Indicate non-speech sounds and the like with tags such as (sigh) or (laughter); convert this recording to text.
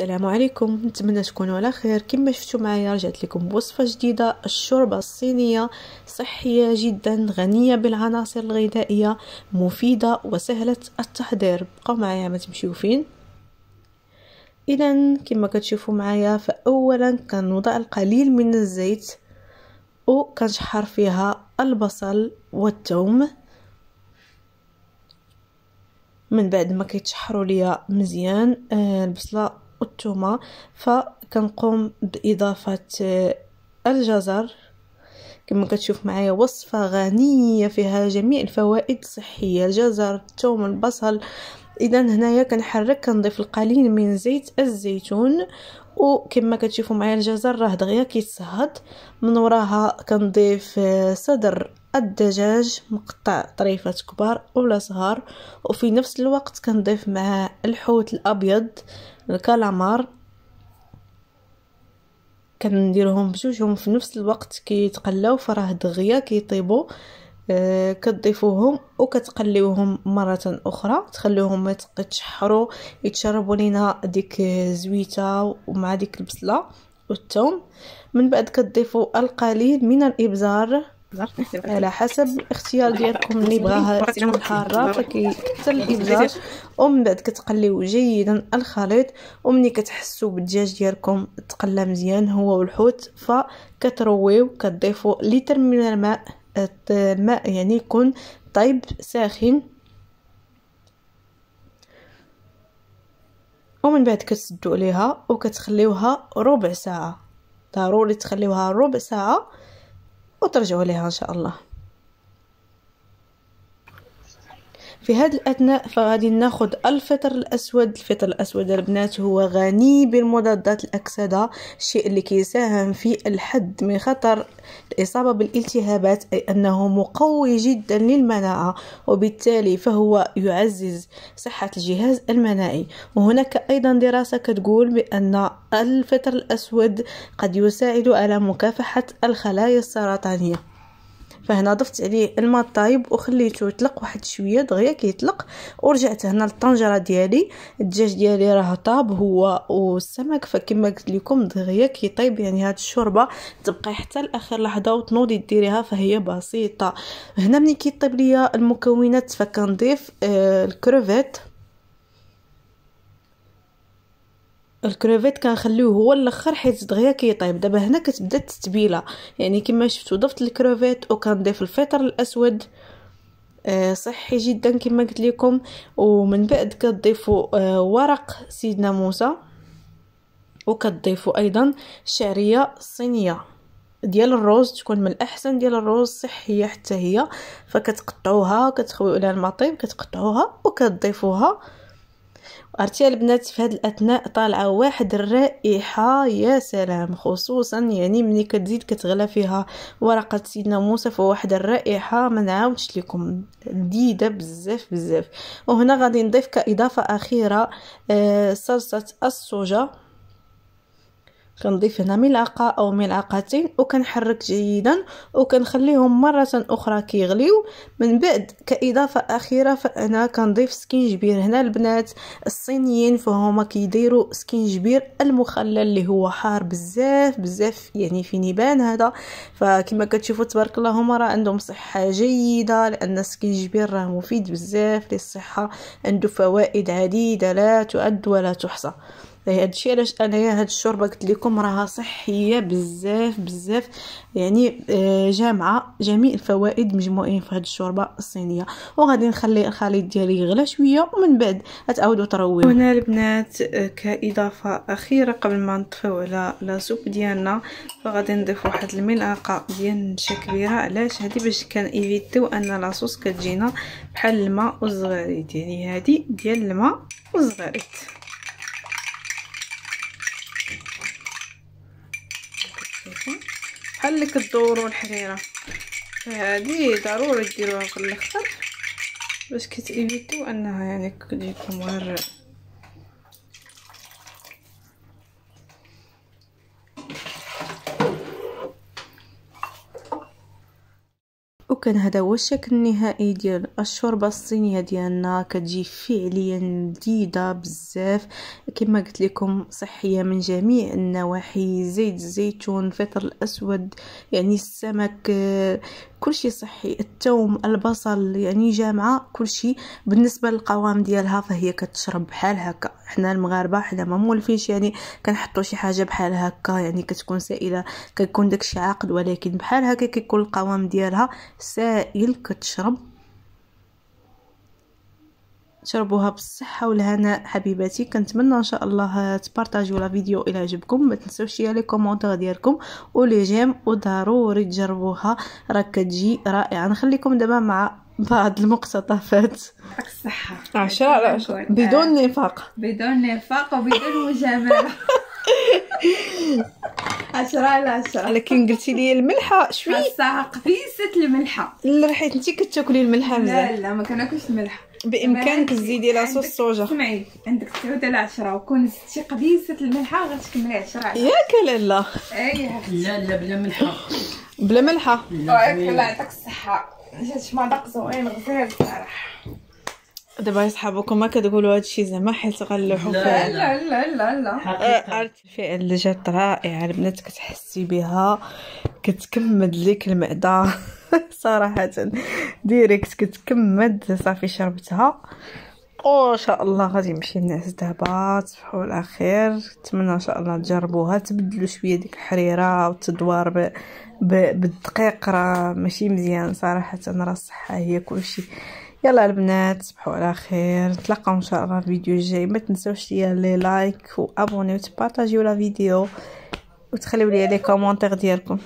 السلام عليكم نتمنى تكونوا على خير كما شفتوا معايا رجعت لكم بوصفه جديده الشوربه الصينيه صحيه جدا غنيه بالعناصر الغذائيه مفيده وسهله التحضير بقاو معايا ما تمشيو فين اذا كما كتشوفوا معايا فاولا كنوضع القليل من الزيت وكنشحر فيها البصل والثوم من بعد ما كيتشحروا ليا مزيان آه، البصله التومة فكنقوم بإضافة آه، الجزر كما كتشوف معايا وصفة غنية فيها جميع الفوائد الصحية الجزر الثوم البصل اذا هنايا كنحرك كنضيف القليل من زيت الزيتون وكما كتشوفوا معايا الجزر راه دغيا كيتصهد من وراها كنضيف آه، صدر الدجاج مقطع طريفات كبار ولا صغار وفي نفس الوقت كنضيف معاه الحوت الابيض الكالامار كنديرهم بجوجهم في نفس الوقت كيتقلاو فراه دغيا كيطيبوا آه، كتضيفوهم وكتقليوهم مره اخرى تخليوهم يتشحروا يتشربوا لينا ديك زويته ومع ديك البصله والثوم من بعد كتضيفوا القليل من الابزار على حسب الاختيار ديالكم اللي بغاها تكون حاره فكيكثر (laughs) الابزار ومن بعد كتقليو جيدا الخليط ومني كتحسوا بالدجاج ديالكم تقلى مزيان هو والحوت فكترويو كتضيفوا لتر من الماء الماء يعني يكون طيب ساخن ومن بعد كتسدوا عليها وكتخليوها ربع ساعه ضروري تخليوها ربع ساعه وترجعوا لها ان شاء الله في هذا الأثناء فغادي ناخد الفطر الأسود الفطر الأسود البنات هو غني بالمضادات الأكسدة الشيء اللي كيساهم في الحد من خطر الإصابة بالالتهابات أي أنه مقوي جدا للمناعة وبالتالي فهو يعزز صحة الجهاز المناعي وهناك أيضا دراسة كتقول بأن الفطر الأسود قد يساعد على مكافحة الخلايا السرطانية فهنا ضفت عليه الماء الطايب وخليته يطلق واحد شويه دغيا كيطلق ورجعت هنا للطنجره ديالي الدجاج ديالي راه طاب هو والسمك فكما قلت لكم دغيا كيطيب يعني هاد الشوربه تبقى حتى لاخر لحظه وتنوضي ديريها فهي بسيطه هنا ملي كيطيب ليا المكونات فكنضيف آه الكروفيت الكروفيت كنخليوه هو الاخر حيت دغيا كيطيب دابا هنا كتبدا التتبيله يعني كما شفتوا ضفت الكروفيت وكنضيف الفطر الاسود آه صحي جدا كما قلت لكم ومن بعد كتضيفوا آه ورق سيدنا موسى وكتضيفوا ايضا الشعريه الصينيه ديال الروز تكون من الاحسن ديال الروز صحيه حتى هي فكتقطعوها كتخويو لها المطيب كتقطعوها وكتضيفوها عرفتي البنات في هذه الاثناء طالعه واحد الرائحه يا سلام خصوصا يعني ملي كتزيد كتغلى فيها ورقه سيدنا موسى فواحد الرائحه ما نعاودش لكم لذيذه بزاف بزاف وهنا غادي نضيف كاضافه اخيره آه، صلصه الصوجه كنضيف هنا ملعقه او ملعقتين وكنحرك جيدا وكنخليهم مره اخرى كيغليو من بعد كاضافه اخيره فانا كنضيف سكينجبير هنا البنات الصينيين فهما كيديروا سكينجبير المخلل اللي هو حار بزاف بزاف يعني في نيبان هذا فكما كتشوفوا تبارك الله هما راه عندهم صحه جيده لان السكينجبير راه مفيد بزاف للصحه عنده فوائد عديده لا تعد ولا تحصى الشيء علاش انايا هاد الشوربه قلت لكم راها صحيه بزاف بزاف يعني آه، جامعه جميع الفوائد مجموعين في هاد الشوربه الصينيه وغادي نخلي الخليط ديالي يغلى شويه ومن بعد غتعاودوا ترويو هنا البنات آه، كاضافه اخيره قبل ما نطفيو على سوب ديالنا فغادي نضيف واحد الملعقه ديال النشا كبيره علاش هذه باش كان ايفيتو ان لاصوص كتجينا بحال الماء والزغاريد يعني هذه ديال الماء والزغاريد شوفوا بحال اللي كدوروا الحريره فهادي ضروري ديروها في الاخر باش كتيفيتو انها يعني كتجيكم غير كان هذا هو الشكل النهائي ديال الشوربه الصينيه ديالنا كتجي فعليا لذيذه بزاف كما قلت لكم صحيه من جميع النواحي زيت الزيتون الفطر الاسود يعني السمك كلشي صحي التوم البصل يعني جامعه كلشي بالنسبه للقوام ديالها فهي كتشرب بحال هكا حنا المغاربه حنا ما مولفينش يعني كنحطوا شي حاجه بحال هكا يعني كتكون سائله كيكون داكشي عاقد ولكن بحال هكا كيكون القوام ديالها السائل كتشرب شربوها بالصحة والهناء حبيباتي كنتمنى ان شاء الله تبارتاجيو لا فيديو الى عجبكم ما يا لي كومونتير ديالكم ولي جيم وضروري تجربوها راه كتجي رائعه نخليكم دابا مع بعض المقتطفات الصحة عشاء بدون نفاق بدون نفاق وبدون مجاملة (laughs) 10 على 10 لكن قلتي لي الملحه شوي خاصها قفيسه الملحه لا حيت انت كتاكلي الملحه مزيان لا لا ما كناكلش الملح بامكانك تزيدي لا صوص الصوجه سمعي عندك 9 على 10 وكون زدتي قفيسه الملحه غتكملي 10 على 10 ياك لا لا اييه لا لا بلا ملحه بلا ملحه الله يعطيك الصحه جات شمادق زوين غزال صراحه دابا صحابكم ما كتقولوا هادشي زعما حيت غنلوحوا لا لا لا لا لا أه، عرفت الفئه اللي جات رائعه البنات كتحسي بها كتكمد ليك المعده (laughs) صراحه ديريكت كتكمد صافي شربتها او شاء الله غادي نمشي الناس دابا تصبحوا على خير نتمنى ان شاء الله تجربوها تبدلوا شويه ديك الحريره والتدوار ب... ب... بالدقيق راه ماشي مزيان صراحه راه الصحه هي كلشي يلا البنات صبحوا على خير نتلاقاو ان شاء الله في الفيديو الجاي ما تنساوش ديال لي لايك وابوني وتبارطاجيو لا فيديو وتخليو لي لي كومونتير ديالكم